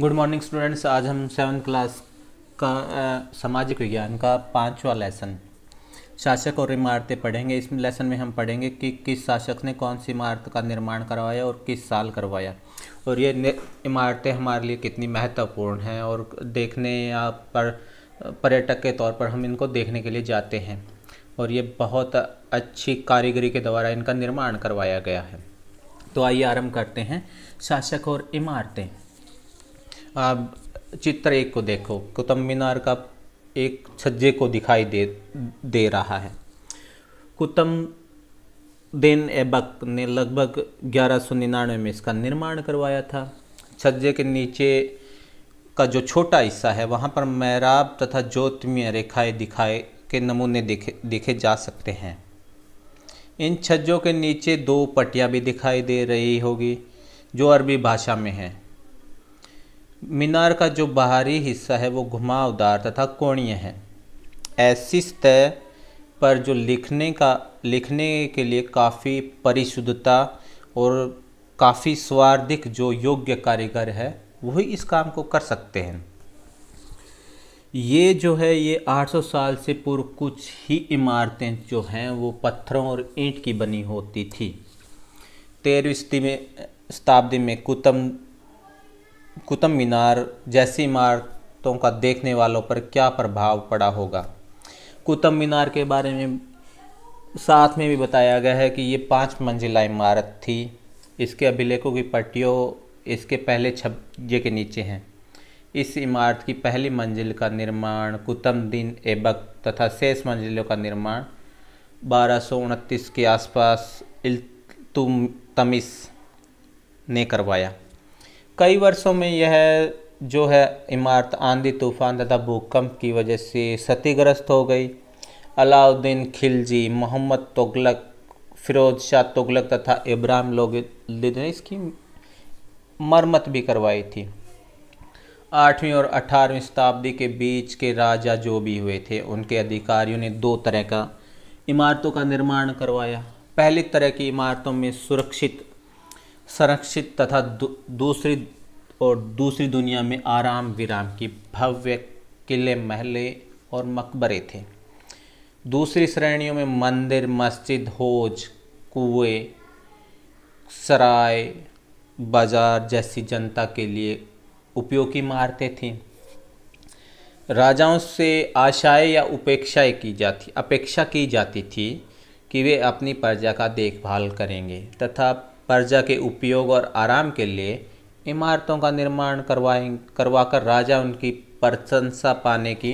good morning students आज हम seven class का सामाजिक विज्ञान का पांचवा लेसन शासक और इमारतें पढ़ेंगे इस लेसन में हम पढ़ेंगे कि किस शासक ने कौन सी इमारत का निर्माण करवाया और किस साल करवाया और ये इमारतें हमारे लिए कितनी महत्वपूर्ण हैं और देखने या पर पर्यटक के तौर पर हम इनको देखने के लिए जाते हैं और ये बहुत अच्छी कारीगरी के द्वारा इनका निर्माण करवाया गया है तो आइए आरम्भ करते हैं शासक और इमारतें आप चित्र एक को देखो कुतुब मीनार का एक छज्जे को दिखाई दे दे रहा है कुतुब देन एबक ने लगभग 1199 में इसका निर्माण करवाया था छज्जे के नीचे का जो छोटा हिस्सा है वहाँ पर मैराब तथा ज्योतिमीय रेखाएँ दिखाए के नमूने देखे देखे जा सकते हैं इन छज्जों के नीचे दो पट्टियाँ भी दिखाई दे रही होगी जो अरबी भाषा में है मीनार का जो बाहरी हिस्सा है वो घुमावदार तथा कोणीय है ऐसी सतह पर जो लिखने का लिखने के लिए काफ़ी परिशुद्धता और काफ़ी स्वार्धिक जो योग्य कारीगर है वही इस काम को कर सकते हैं ये जो है ये 800 साल से पूर्व कुछ ही इमारतें जो हैं वो पत्थरों और ईंट की बनी होती थी तेरहवीं सदी में शताब्दी में कुतम कुतुब मीनार जैसी इमारतों का देखने वालों पर क्या प्रभाव पड़ा होगा कुतुब मीनार के बारे में साथ में भी बताया गया है कि ये पाँच मंजिला इमारत थी इसके अभिलेखों की पट्टियों इसके पहले छब्जे के नीचे हैं इस इमारत की पहली मंजिल का निर्माण कुतुबद्दीन ऐबक तथा शेष मंजिलों का निर्माण बारह के आसपास तमिस ने करवाया कई वर्षों में यह जो है इमारत आंधी तूफान तथा भूकंप की वजह से क्षतिग्रस्त हो गई अलाउद्दीन खिलजी मोहम्मद तुगलक फिरोज शाह तुगलक तथा इब्राहिम लोग ने इसकी मरम्मत भी करवाई थी आठवीं और अठारहवीं शताब्दी के बीच के राजा जो भी हुए थे उनके अधिकारियों ने दो तरह का इमारतों का निर्माण करवाया पहली तरह की इमारतों में सुरक्षित संरक्षित तथा दूसरी और दूसरी दुनिया में आराम विराम की भव्य किले महले और मकबरे थे दूसरी श्रेणियों में मंदिर मस्जिद होज कुएं सराय बाजार जैसी जनता के लिए उपयोगी इमारतें थीं राजाओं से आशाएं या उपेक्षाएं की जाती अपेक्षा की जाती थी कि वे अपनी प्रजा का देखभाल करेंगे तथा प्रजा के उपयोग और आराम के लिए इमारतों का निर्माण करवाए करवाकर राजा उनकी प्रशंसा पाने की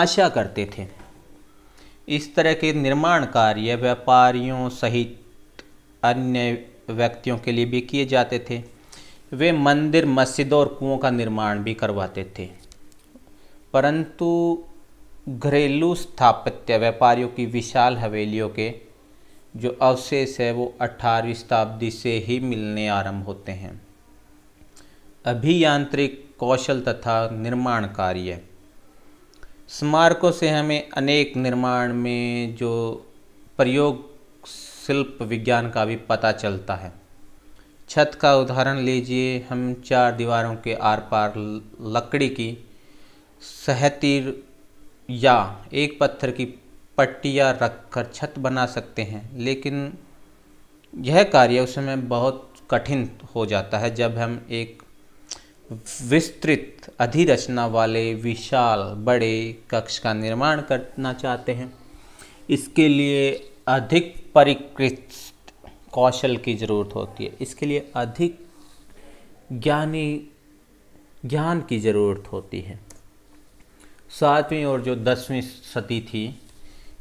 आशा करते थे इस तरह के निर्माण कार्य व्यापारियों सहित अन्य व्यक्तियों के लिए भी किए जाते थे वे मंदिर मस्जिदों और कुओं का निर्माण भी करवाते थे परंतु घरेलू स्थापत्य व्यापारियों की विशाल हवेलियों के जो अवशेष है वो अठारहवीं शताब्दी से ही मिलने आरंभ होते हैं अभियांत्रिक कौशल तथा निर्माण कार्य स्मारकों से हमें अनेक निर्माण में जो प्रयोग शिल्प विज्ञान का भी पता चलता है छत का उदाहरण लीजिए हम चार दीवारों के आर पार लकड़ी की सहतीर या एक पत्थर की पट्टियाँ रखकर छत बना सकते हैं लेकिन यह कार्य उस समय बहुत कठिन हो जाता है जब हम एक विस्तृत अधिरचना वाले विशाल बड़े कक्ष का निर्माण करना चाहते हैं इसके लिए अधिक परिकृत कौशल की ज़रूरत होती है इसके लिए अधिक ज्ञानी ज्ञान की ज़रूरत होती है सातवीं और जो दसवीं सदी थी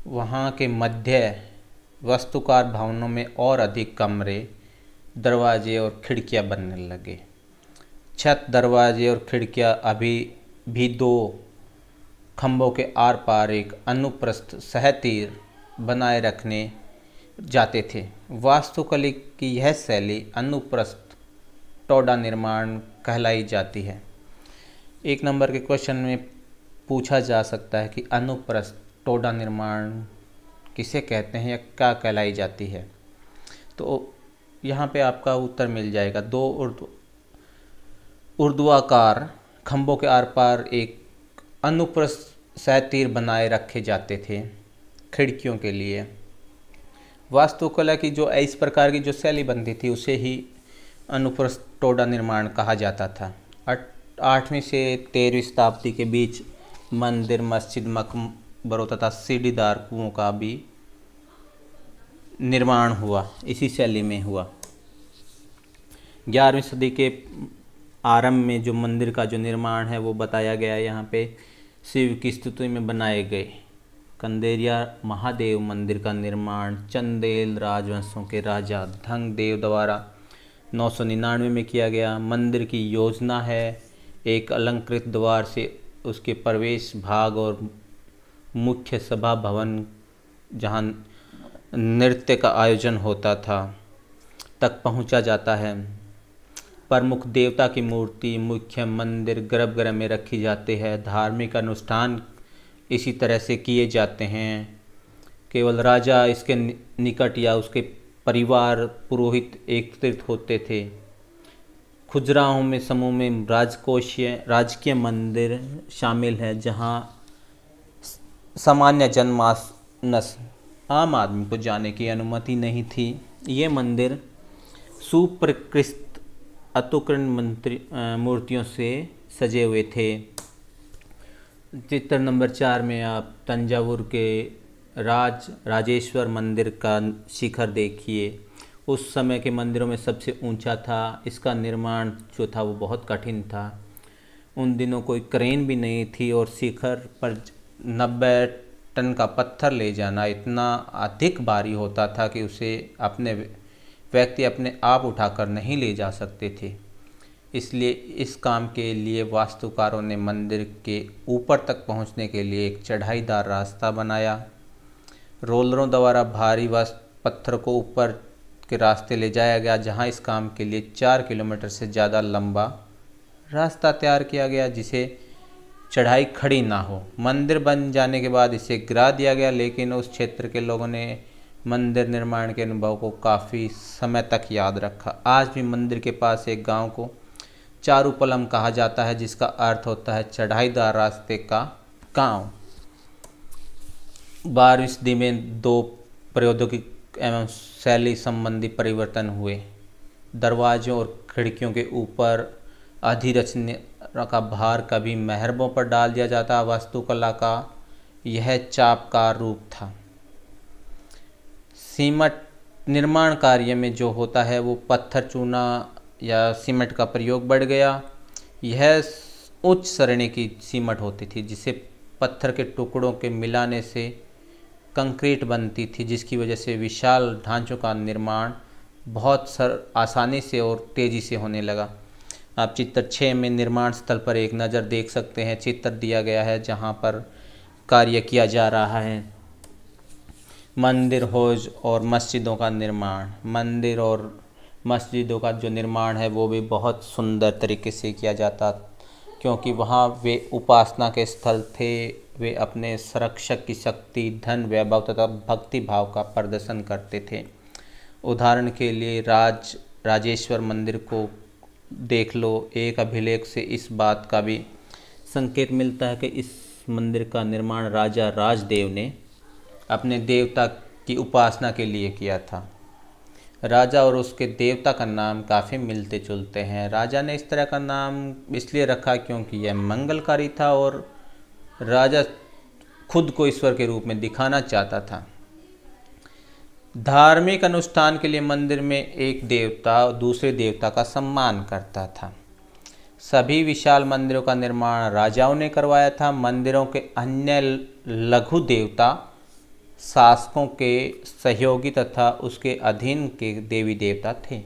वहाँ के मध्य वस्तुकार भवनों में और अधिक कमरे दरवाजे और खिड़कियाँ बनने लगे छत दरवाजे और खिड़कियाँ अभी भी दो खम्भों के आर पार एक अनुप्रस्थ सहतीर बनाए रखने जाते थे वास्तुकली की यह शैली अनुप्रस्थ टोडा निर्माण कहलाई जाती है एक नंबर के क्वेश्चन में पूछा जा सकता है कि अनुप्रस्थ टोडा निर्माण किसे कहते हैं या क्या कहलाई जाती है तो यहाँ पे आपका उत्तर मिल जाएगा दो उर्दू उर्दुआकार खम्भों के आर पार एक अनुप्रसह तीर बनाए रखे जाते थे खिड़कियों के लिए वास्तुकला की जो इस प्रकार की जो शैली बनती थी उसे ही अनुप्रस्थ टोडा निर्माण कहा जाता था आठवीं से तेरहवीं शताब्दी के बीच मंदिर मस्जिद मक बड़ों तथा सीढ़ीदार कुओं का भी निर्माण हुआ इसी शैली में हुआ ग्यारहवीं सदी के आरंभ में जो मंदिर का जो निर्माण है वो बताया गया है यहाँ पे शिव की स्तुति में बनाए गए कंदेरिया महादेव मंदिर का निर्माण चंदेल राजवंशों के राजा धंग देव द्वारा नौ सौ निन्यानवे में किया गया मंदिर की योजना है एक अलंकृत द्वार से उसके प्रवेश भाग और मुख्य सभा भवन जहाँ नृत्य का आयोजन होता था तक पहुँचा जाता है प्रमुख देवता की मूर्ति मुख्य मंदिर गर्भगृह में रखी जाती है धार्मिक अनुष्ठान इसी तरह से किए जाते हैं केवल राजा इसके निकट या उसके परिवार पुरोहित एकत्रित होते थे खुजराहों में समूह में राजकोषीय राजकीय मंदिर शामिल है जहाँ सामान्य जनमानस आम आदमी को जाने की अनुमति नहीं थी ये मंदिर सुप्रकृष्ट अतुकरण मंत्री मूर्तियों से सजे हुए थे चित्र नंबर चार में आप तंजावुर के राज राजेश्वर मंदिर का शिखर देखिए उस समय के मंदिरों में सबसे ऊंचा था इसका निर्माण जो था वो बहुत कठिन था उन दिनों कोई क्रेन भी नहीं थी और शिखर पर नब्बे टन का पत्थर ले जाना इतना अधिक भारी होता था कि उसे अपने व्यक्ति अपने आप उठाकर नहीं ले जा सकते थे इसलिए इस काम के लिए वास्तुकारों ने मंदिर के ऊपर तक पहुंचने के लिए एक चढ़ाईदार रास्ता बनाया रोलरों द्वारा भारी वस्त पत्थर को ऊपर के रास्ते ले जाया गया जहां इस काम के लिए चार किलोमीटर से ज़्यादा लंबा रास्ता तैयार किया गया जिसे चढ़ाई खड़ी ना हो मंदिर बन जाने के बाद इसे गिरा दिया गया लेकिन उस क्षेत्र के लोगों ने मंदिर निर्माण के अनुभव को काफ़ी समय तक याद रखा आज भी मंदिर के पास एक गांव को चारूपलम कहा जाता है जिसका अर्थ होता है चढ़ाईदार रास्ते का गांव बारहवीं सदी में दो प्रौद्योगिक एवं शैली संबंधी परिवर्तन हुए दरवाज़ों और खिड़कियों के ऊपर अधिरचना का भार कभी महरबों पर डाल दिया जाता वास्तुकला का यह चाप का रूप था सीमट निर्माण कार्य में जो होता है वो पत्थर चूना या सीमट का प्रयोग बढ़ गया यह उच्च सरणी की सीमट होती थी जिसे पत्थर के टुकड़ों के मिलाने से कंक्रीट बनती थी जिसकी वजह से विशाल ढांचों का निर्माण बहुत सर आसानी से और तेज़ी से होने लगा आप चित्र छः में निर्माण स्थल पर एक नज़र देख सकते हैं चित्र दिया गया है जहाँ पर कार्य किया जा रहा है मंदिर हौज और मस्जिदों का निर्माण मंदिर और मस्जिदों का जो निर्माण है वो भी बहुत सुंदर तरीके से किया जाता क्योंकि वहाँ वे उपासना के स्थल थे वे अपने संरक्षक की शक्ति धन वैभव तथा भक्ति भाव का प्रदर्शन करते थे उदाहरण के लिए राज राजेश्वर मंदिर को देख लो एक अभिलेख से इस बात का भी संकेत मिलता है कि इस मंदिर का निर्माण राजा राजदेव ने अपने देवता की उपासना के लिए किया था राजा और उसके देवता का नाम काफ़ी मिलते जुलते हैं राजा ने इस तरह का नाम इसलिए रखा क्योंकि यह मंगलकारी था और राजा खुद को ईश्वर के रूप में दिखाना चाहता था धार्मिक अनुष्ठान के लिए मंदिर में एक देवता और दूसरे देवता का सम्मान करता था सभी विशाल मंदिरों का निर्माण राजाओं ने करवाया था मंदिरों के अन्य लघु देवता शासकों के सहयोगी तथा उसके अधीन के देवी देवता थे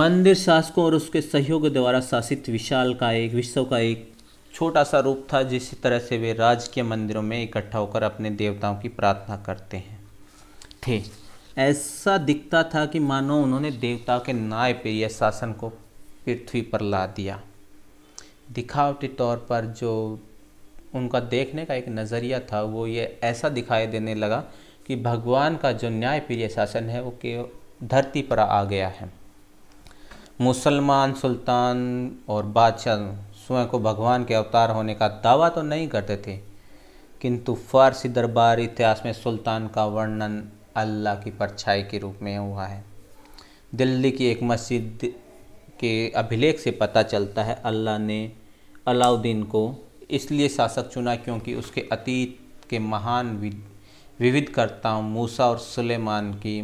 मंदिर शासकों और उसके सहयोग द्वारा शासित विशाल का एक विश्व का एक छोटा सा रूप था जिस तरह से वे राजकीय मंदिरों में इकट्ठा होकर अपने देवताओं की प्रार्थना करते हैं थे ऐसा दिखता था कि मानो उन्होंने देवता के नाय पर यह शासन को पृथ्वी पर ला दिया दिखावटी तौर पर जो उनका देखने का एक नज़रिया था वो ये ऐसा दिखाई देने लगा कि भगवान का जो न्यायप्रिय शासन है वो के धरती पर आ गया है मुसलमान सुल्तान और बादशाह स्वयं को भगवान के अवतार होने का दावा तो नहीं करते थे किंतु फारसी दरबार इतिहास में सुल्तान का वर्णन अल्लाह की परछाई के रूप में हुआ है दिल्ली की एक मस्जिद के अभिलेख से पता चलता है अल्लाह ने अलाउद्दीन को इसलिए शासक चुना क्योंकि उसके अतीत के महान विविध कर्ताओं मूसा और सुलेमान की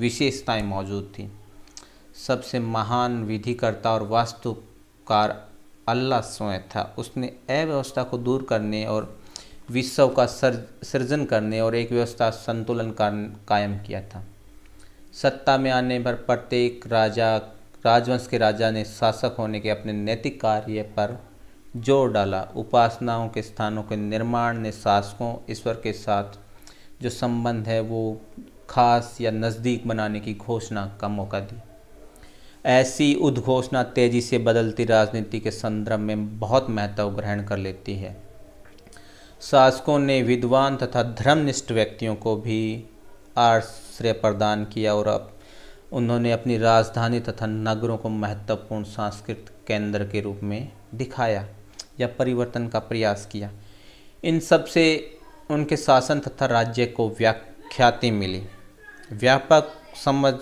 विशेषताएं मौजूद थी सबसे महान विधिकर्ता और वास्तुकार अल्लाह स्वयं था उसने अव्यवस्था को दूर करने और विश्व का सृजन करने और एक व्यवस्था संतुलन कायम किया था सत्ता में आने पर प्रत्येक राजा राजवंश के राजा ने शासक होने के अपने नैतिक कार्य पर जोर डाला उपासनाओं के स्थानों के निर्माण ने शासकों ईश्वर के साथ जो संबंध है वो खास या नज़दीक बनाने की घोषणा का मौका दी ऐसी उद्घोषणा तेज़ी से बदलती राजनीति के संदर्भ में बहुत महत्व ग्रहण कर लेती है शासकों ने विद्वान तथा धर्मनिष्ठ व्यक्तियों को भी आश्रय प्रदान किया और अब उन्होंने अपनी राजधानी तथा नगरों को महत्वपूर्ण सांस्कृतिक केंद्र के रूप में दिखाया या परिवर्तन का प्रयास किया इन सब से उनके शासन तथा राज्य को व्याख्याति मिली व्यापक समझ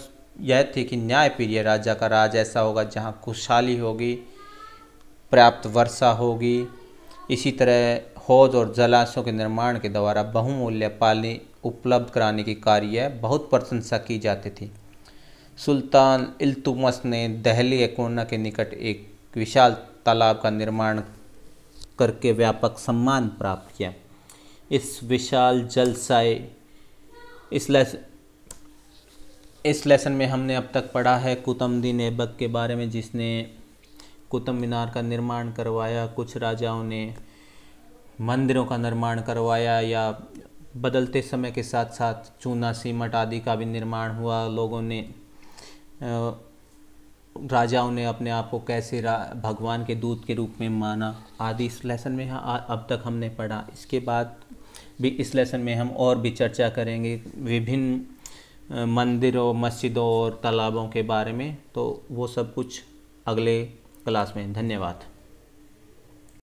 यह थी कि न्यायप्रिय राजा का राज ऐसा होगा जहाँ खुशहाली होगी पर्याप्त वर्षा होगी इसी तरह खोज और जलाशयों के निर्माण के द्वारा बहुमूल्य पानी उपलब्ध कराने की कार्य बहुत प्रशंसा की जाती थी सुल्तान इल्तुमस ने दहली कोना के निकट एक विशाल तालाब का निर्माण करके व्यापक सम्मान प्राप्त किया इस विशाल जलसाए इस लेसन इस लेसन में हमने अब तक पढ़ा है कुतुबुद्दीन ऐबक के बारे में जिसने कुतुब मीनार का निर्माण करवाया कुछ राजाओं ने मंदिरों का निर्माण करवाया या बदलते समय के साथ साथ चूना सीमट आदि का भी निर्माण हुआ लोगों ने राजाओं ने अपने आप को कैसे भगवान के दूत के रूप में माना आदि इस लेसन में हाँ अब तक हमने पढ़ा इसके बाद भी इस लेसन में हम और भी चर्चा करेंगे विभिन्न मंदिरों मस्जिदों और तालाबों के बारे में तो वो सब कुछ अगले क्लास में धन्यवाद